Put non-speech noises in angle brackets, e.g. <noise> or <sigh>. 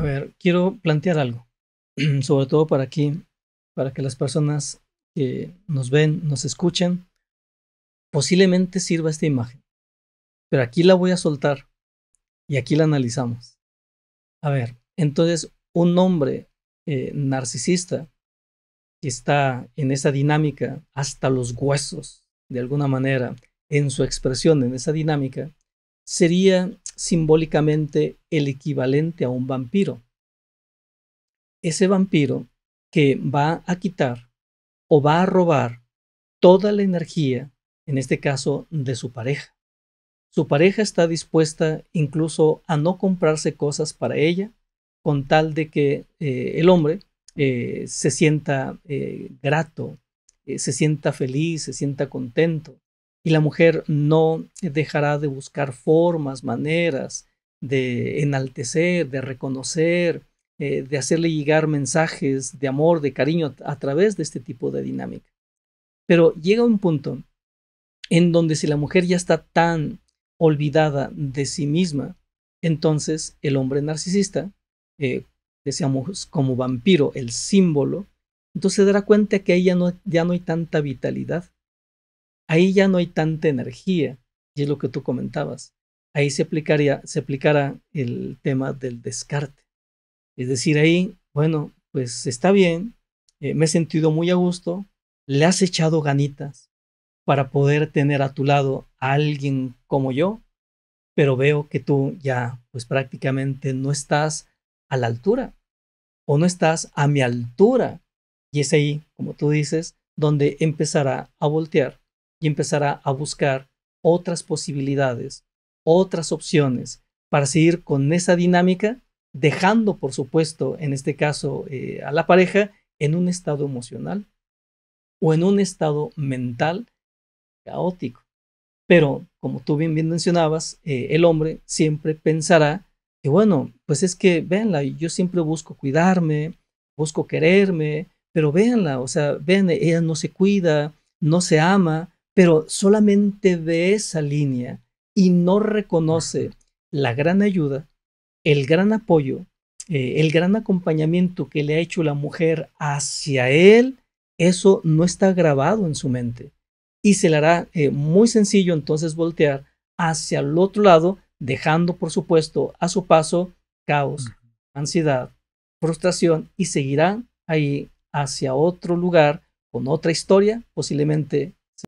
A ver, quiero plantear algo, <clears throat> sobre todo para aquí, para que las personas que nos ven, nos escuchen, posiblemente sirva esta imagen. Pero aquí la voy a soltar y aquí la analizamos. A ver, entonces un hombre eh, narcisista que está en esa dinámica hasta los huesos, de alguna manera, en su expresión, en esa dinámica, sería simbólicamente el equivalente a un vampiro. Ese vampiro que va a quitar o va a robar toda la energía, en este caso, de su pareja. Su pareja está dispuesta incluso a no comprarse cosas para ella con tal de que eh, el hombre eh, se sienta eh, grato, se sienta feliz, se sienta contento, y la mujer no dejará de buscar formas, maneras de enaltecer, de reconocer, eh, de hacerle llegar mensajes de amor, de cariño a, través de este tipo de dinámica. Pero llega un punto en donde si la mujer ya está tan olvidada de sí misma, entonces el hombre narcisista, eh, decíamos como vampiro, el símbolo, entonces se dará cuenta que ahí no, ya no hay tanta vitalidad, ahí ya no hay tanta energía, y es lo que tú comentabas. Ahí se aplicaría, se aplicará el tema del descarte. Es decir, ahí, bueno, pues está bien, eh, me he sentido muy a gusto, le has echado ganitas para poder tener a tu lado a alguien como yo, pero veo que tú ya pues prácticamente no estás a la altura o no estás a mi altura. Y es ahí, como tú dices, donde empezará a voltear y empezará a buscar otras posibilidades, otras opciones para seguir con esa dinámica, dejando, por supuesto, en este caso, eh, a la pareja en un estado emocional o en un estado mental caótico. Pero, como tú bien, mencionabas, eh, el hombre siempre pensará que, bueno, pues es que, véanla, yo siempre busco cuidarme, busco quererme, pero véanla, o sea, ven, ella no se cuida, no se ama, pero solamente ve esa línea y no reconoce la gran ayuda, el gran apoyo, eh, el gran acompañamiento que le ha hecho la mujer hacia él, eso no está grabado en su mente. Y se le hará eh, muy sencillo entonces voltear hacia el otro lado, dejando por supuesto a su paso caos, ansiedad, frustración y seguirán ahí hacia otro lugar con otra historia, posiblemente